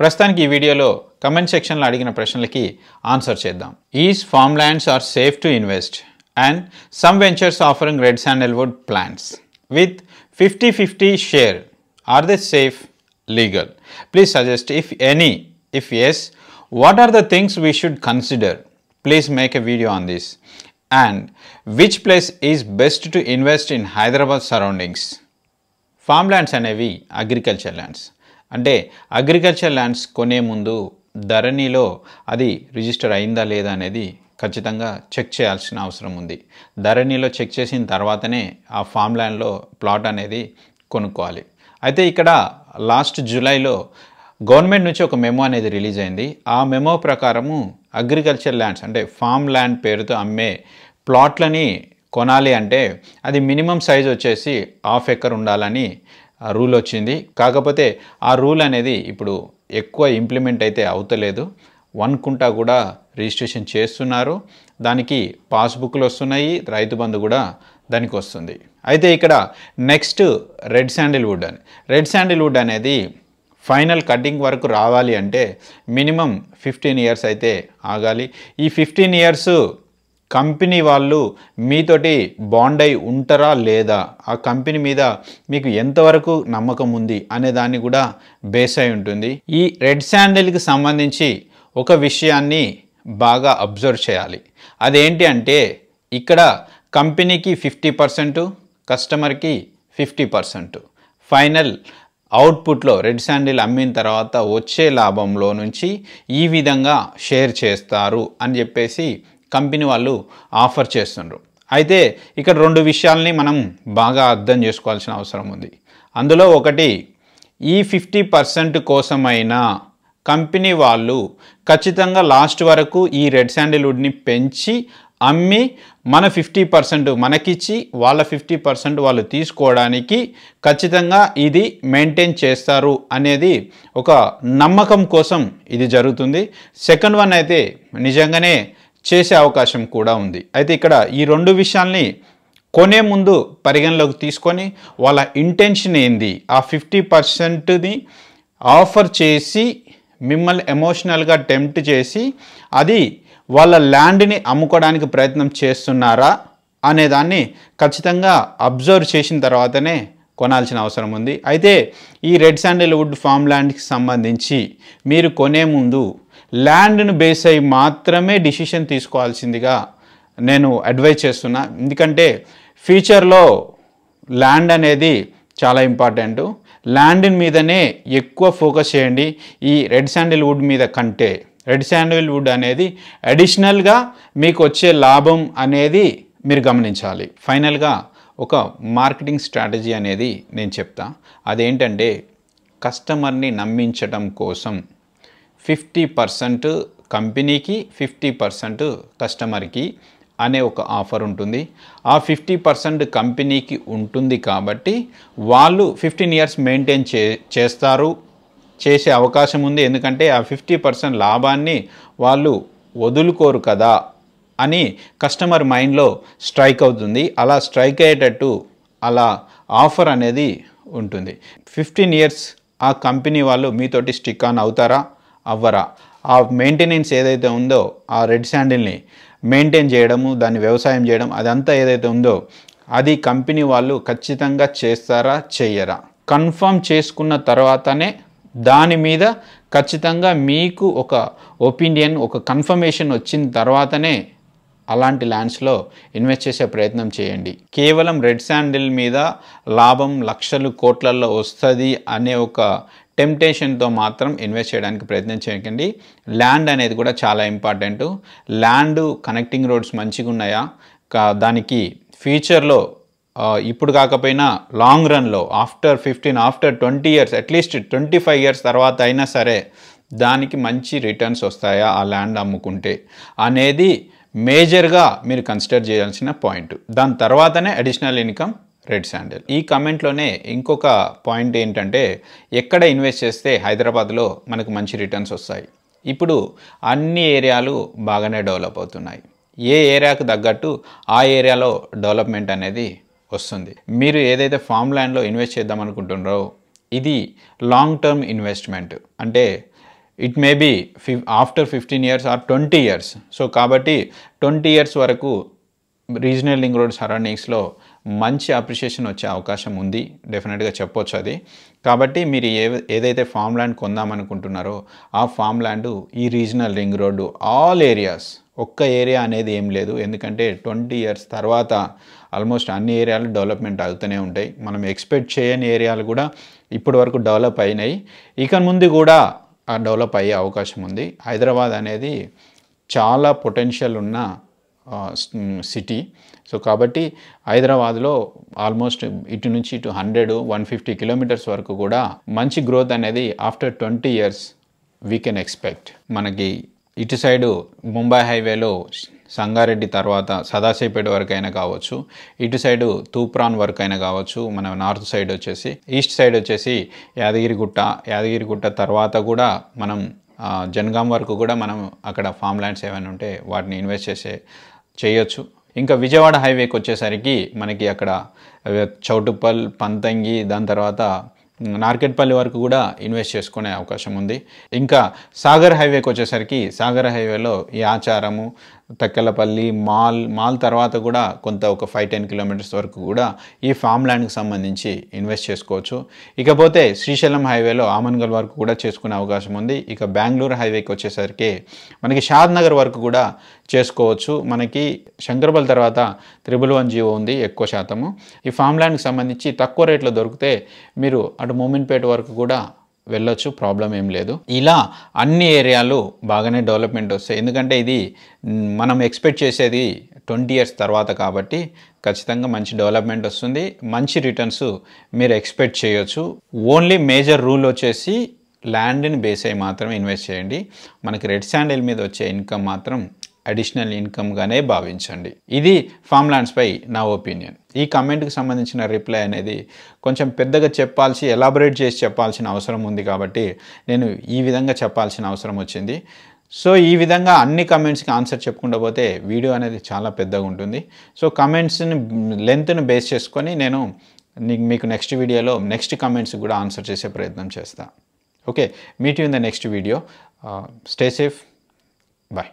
ప్రస్తుతానికి ఈ వీడియోలో కమెంట్ సెక్షన్లో అడిగిన ప్రశ్నలకి ఆన్సర్ చేద్దాం is farm lands are safe to invest and some ventures offering red sandalwood plants with fifty fifty share are they safe legal please suggest if any if yes what are the things we should consider please make a video on this and which place is best to invest in Hyderabad surroundings farm lands అనేవి agriculture lands అంటే agriculture lands కొనే ముందు ధరణిలో అది register అయిందా లేదా అనేది ఖచ్చితంగా చెక్ చేయాల్సిన అవసరం ఉంది ధరణిలో చెక్ చేసిన తర్వాతనే ఆ ఫామ్ ల్యాండ్లో ప్లాట్ అనేది కొనుక్కోవాలి అయితే ఇక్కడ లాస్ట్ జూలైలో గవర్నమెంట్ నుంచి ఒక మెమో అనేది రిలీజ్ అయింది ఆ మెమో ప్రకారము అగ్రికల్చర్ ల్యాండ్స్ అంటే ఫామ్ ల్యాండ్ పేరుతో అమ్మే ప్లాట్లని కొనాలి అంటే అది మినిమం సైజ్ వచ్చేసి హాఫ్ ఎకర్ ఉండాలని రూల్ వచ్చింది కాకపోతే ఆ రూల్ అనేది ఇప్పుడు ఎక్కువ ఇంప్లిమెంట్ అయితే అవుతలేదు వన్ కుంటా కూడా రిజిస్ట్రేషన్ చేస్తున్నారు దానికి పాస్బుక్లు వస్తున్నాయి రైతు బంధు కూడా దానికి వస్తుంది అయితే ఇక్కడ నెక్స్ట్ రెడ్ శాండిల్వుడ్ అని రెడ్ శాండిల్వుడ్ అనేది ఫైనల్ కటింగ్ వరకు రావాలి అంటే మినిమం ఫిఫ్టీన్ ఇయర్స్ అయితే ఆగాలి ఈ ఫిఫ్టీన్ ఇయర్స్ కంపెనీ వాళ్ళు మీతోటి బాండ్ అయి ఉంటారా లేదా ఆ కంపెనీ మీద మీకు ఎంతవరకు నమ్మకం ఉంది అనే దాన్ని కూడా బేస్ అయి ఉంటుంది ఈ రెడ్ శాండిల్కి సంబంధించి ఒక విషయాన్ని బాగా అబ్జర్వ్ చేయాలి అదేంటి అంటే ఇక్కడ కంపెనీకి ఫిఫ్టీ పర్సెంట్ కస్టమర్కి ఫిఫ్టీ పర్సెంట్ ఫైనల్ అవుట్పుట్లో రెడ్ శాండిల్ అమ్మిన తర్వాత వచ్చే లాభంలో నుంచి ఈ విధంగా షేర్ చేస్తారు అని చెప్పేసి కంపెనీ వాళ్ళు ఆఫర్ చేస్తుండ్రు అయితే ఇక్కడ రెండు విషయాల్ని మనం బాగా అర్థం చేసుకోవాల్సిన అవసరం ఉంది అందులో ఒకటి ఈ ఫిఫ్టీ పర్సెంట్ కోసమైనా కంపెనీ వాళ్ళు ఖచ్చితంగా లాస్ట్ వరకు ఈ రెడ్ శాండిల్వుడ్ని పెంచి అమ్మి మన ఫిఫ్టీ పర్సెంట్ మనకిచ్చి వాళ్ళ ఫిఫ్టీ పర్సెంట్ వాళ్ళు తీసుకోవడానికి ఖచ్చితంగా ఇది మెయింటైన్ చేస్తారు అనేది ఒక నమ్మకం కోసం ఇది జరుగుతుంది సెకండ్ వన్ అయితే నిజంగానే చేసే అవకాశం కూడా ఉంది అయితే ఇక్కడ ఈ రెండు విషయాల్ని కొనే ముందు పరిగణలోకి తీసుకొని వాళ్ళ ఇంటెన్షన్ ఏంది ఆ ఫిఫ్టీ పర్సెంట్ని ఆఫర్ చేసి మిమ్మల్ని ఎమోషనల్గా టెంప్ట్ చేసి అది వాళ్ళ ల్యాండ్ని అమ్ముకోవడానికి ప్రయత్నం చేస్తున్నారా అనేదాన్ని ఖచ్చితంగా అబ్జర్వ్ చేసిన తర్వాతనే కొనాల్సిన అవసరం ఉంది అయితే ఈ రెడ్ వుడ్ ఫామ్ ల్యాండ్కి సంబంధించి మీరు కొనే ముందు ల్యాండ్ను బేస్ అయ్యి మాత్రమే డిసిషన్ తీసుకోవాల్సిందిగా నేను అడ్వైజ్ చేస్తున్నా ఎందుకంటే ఫ్యూచర్లో ల్యాండ్ అనేది చాలా ఇంపార్టెంట్ ల్యాండ్ మీదనే ఎక్కువ ఫోకస్ చేయండి ఈ రెడ్ శాండిల్ వుడ్ మీద కంటే రెడ్ శాండిల్ వుడ్ అనేది అడిషనల్గా మీకు వచ్చే లాభం అనేది మీరు గమనించాలి ఫైనల్గా ఒక మార్కెటింగ్ స్ట్రాటజీ అనేది నేను చెప్తా అదేంటంటే కస్టమర్ని నమ్మించడం కోసం ఫిఫ్టీ పర్సెంట్ కంపెనీకి ఫిఫ్టీ పర్సెంట్ కస్టమర్కి అనే ఒక ఆఫర్ ఉంటుంది ఆ ఫిఫ్టీ పర్సెంట్ కంపెనీకి ఉంటుంది కాబట్టి వాళ్ళు ఫిఫ్టీన్ ఇయర్స్ మెయింటైన్ చే చేస్తారు చేసే అవకాశం ఉంది ఎందుకంటే ఆ ఫిఫ్టీ పర్సెంట్ లాభాన్ని వాళ్ళు వదులుకోరు కదా అని కస్టమర్ మైండ్లో స్ట్రైక్ అవుతుంది అలా స్ట్రైక్ అయ్యేటట్టు అలా ఆఫర్ అనేది ఉంటుంది ఫిఫ్టీన్ ఇయర్స్ ఆ కంపెనీ వాళ్ళు మీతోటి స్టిక్ ఆన్ అవుతారా అవ్వరా ఆ మెయింటెనెన్స్ ఏదైతే ఉందో ఆ రెడ్ శాండిల్ని మెయింటైన్ చేయడము దాన్ని వ్యవసాయం చేయడం అదంతా ఏదైతే ఉందో అది కంపెనీ వాళ్ళు ఖచ్చితంగా చేస్తారా చెయ్యరా కన్ఫర్మ్ చేసుకున్న తర్వాతనే దాని మీద ఖచ్చితంగా మీకు ఒక ఒపీనియన్ ఒక కన్ఫర్మేషన్ వచ్చిన తర్వాతనే అలాంటి ల్యాండ్స్లో ఇన్వెస్ట్ చేసే ప్రయత్నం చేయండి కేవలం రెడ్ శాండిల్ మీద లాభం లక్షలు కోట్లల్లో వస్తుంది అనే ఒక టెంప్టేషన్తో మాత్రం ఇన్వెస్ట్ చేయడానికి ప్రయత్నం చేయకండి ల్యాండ్ అనేది కూడా చాలా ఇంపార్టెంటు ల్యాండ్ కనెక్టింగ్ రోడ్స్ మంచిగా ఉన్నాయా దానికి ఫ్యూచర్లో ఇప్పుడు కాకపోయినా లాంగ్ రన్లో after fifteen after twenty years at least twenty five years తర్వాత అయినా సరే దానికి మంచి రిటర్న్స్ వస్తాయా ఆ ల్యాండ్ అమ్ముకుంటే అనేది మేజర్గా మీరు కన్సిడర్ చేయాల్సిన పాయింట్ దాని తర్వాతనే అడిషనల్ ఇన్కమ్ రెడ్ శాండల్ ఈ కమెంట్లోనే ఇంకొక పాయింట్ ఏంటంటే ఎక్కడ ఇన్వెస్ట్ చేస్తే హైదరాబాద్లో మనకు మంచి రిటర్న్స్ వస్తాయి ఇప్పుడు అన్ని ఏరియాలు బాగానే డెవలప్ అవుతున్నాయి ఏ ఏరియాకు తగ్గట్టు ఆ ఏరియాలో డెవలప్మెంట్ అనేది వస్తుంది మీరు ఏదైతే ఫామ్ ల్యాండ్లో ఇన్వెస్ట్ చేద్దాం అనుకుంటున్నారో ఇది లాంగ్ టర్మ్ ఇన్వెస్ట్మెంట్ అంటే it may be fif after fifteen years or twenty years so కాబట్టి ట్వంటీ ఇయర్స్ వరకు రీజనల్ లింగ్ రోడ్ సరౌండింగ్స్లో మంచి అప్రిషియేషన్ వచ్చే అవకాశం ఉంది డెఫినెట్గా చెప్పొచ్చు అది కాబట్టి మీరు ఏ ఏదైతే ఫామ్ ల్యాండ్ కొందామనుకుంటున్నారో ఆ ఫామ్ ల్యాండ్ ఈ regional ring road all areas ఒక్క ఏరియా అనేది ఏం లేదు ఎందుకంటే ట్వంటీ ఇయర్స్ తర్వాత ఆల్మోస్ట్ అన్ని ఏరియాలు డెవలప్మెంట్ అవుతూనే ఉంటాయి మనం ఎక్స్పెక్ట్ చేయని ఏరియాలు కూడా ఇప్పటి వరకు డెవలప్ అయినాయి ఇక ముందు కూడా డెవలప్ అయ్యే అవకాశం ఉంది హైదరాబాద్ అనేది చాలా పొటెన్షియల్ ఉన్న సిటీ సో కాబట్టి హైదరాబాద్లో ఆల్మోస్ట్ ఇటు నుంచి ఇటు హండ్రెడ్ వన్ ఫిఫ్టీ కిలోమీటర్స్ వరకు కూడా మంచి గ్రోత్ అనేది after twenty years we can expect మనకి ఇటు సైడు ముంబై హైవేలో సంగారెడ్డి తర్వాత సదాశివపేట అయినా కావచ్చు ఇటు సైడు తూప్రాన్ అయినా కావచ్చు మన నార్త్ సైడ్ వచ్చేసి ఈస్ట్ సైడ్ వచ్చేసి యాదగిరిగుట్ట యాదగిరిగుట్ట తర్వాత కూడా మనం జనగాం వరకు కూడా మనం అక్కడ ఫామ్ ల్యాండ్స్ ఏమైనా ఉంటే వాటిని ఇన్వెస్ట్ చేసే చేయొచ్చు ఇంకా విజయవాడ హైవేకి వచ్చేసరికి మనకి అక్కడ చౌటుప్పల్ పంతంగి దాని తర్వాత నార్కెట్పల్లి వరకు కూడా ఇన్వెస్ట్ చేసుకునే అవకాశం ఉంది ఇంకా సాగర్ హైవేకి వచ్చేసరికి సాగర్ హైవేలో ఈ ఆచారము తక్కెలపల్లి మాల్ మాల్ తర్వాత కూడా కొంత ఒక ఫైవ్ టెన్ కిలోమీటర్స్ వరకు కూడా ఈ ఫామ్ ల్యాండ్కి సంబంధించి ఇన్వెస్ట్ చేసుకోవచ్చు ఇకపోతే శ్రీశైలం హైవేలో ఆమన్గల్ వరకు కూడా చేసుకునే అవకాశం ఉంది ఇక బెంగళూరు హైవేకి వచ్చేసరికి మనకి షాద్ నగర్ వరకు కూడా చేసుకోవచ్చు మనకి శంకర్బల్ తర్వాత త్రిబుల్ వన్ జీవో ఉంది ఎక్కువ శాతము ఈ ఫామ్ ల్యాండ్కి సంబంధించి తక్కువ రేట్లో దొరికితే మీరు అటు మోమిన్పేట వరకు కూడా వెళ్ళొచ్చు ప్రాబ్లం ఏం లేదు ఇలా అన్ని ఏరియాలు బాగానే డెవలప్మెంట్ వస్తాయి ఎందుకంటే ఇది మనం ఎక్స్పెక్ట్ చేసేది ట్వంటీ ఇయర్స్ తర్వాత కాబట్టి ఖచ్చితంగా మంచి డెవలప్మెంట్ వస్తుంది మంచి రిటర్న్స్ మీరు ఎక్స్పెక్ట్ చేయొచ్చు ఓన్లీ మేజర్ రూల్ వచ్చేసి ల్యాండ్ని బేస్ అయ్యి మాత్రమే ఇన్వెస్ట్ చేయండి మనకి రెడ్ శాండిల్ మీద వచ్చే ఇన్కమ్ మాత్రం అడిషనల్ ఇన్కమ్గానే భావించండి ఇది ఫామ్ ల్యాండ్స్పై నా ఒపీనియన్ ఈ కమెంట్కి సంబంధించిన రిప్లై అనేది కొంచెం పెద్దగా చెప్పాల్సి ఎలాబరేట్ చేసి చెప్పాల్సిన అవసరం ఉంది కాబట్టి నేను ఈ విధంగా చెప్పాల్సిన అవసరం వచ్చింది సో ఈ విధంగా అన్ని కమెంట్స్కి ఆన్సర్ చెప్పుకుండా పోతే వీడియో అనేది చాలా పెద్దగా ఉంటుంది సో కమెంట్స్ని లెంత్ని బేస్ చేసుకొని నేను మీకు నెక్స్ట్ వీడియోలో నెక్స్ట్ కమెంట్స్ కూడా ఆన్సర్ చేసే ప్రయత్నం చేస్తాను okay meet in the next video stay safe bye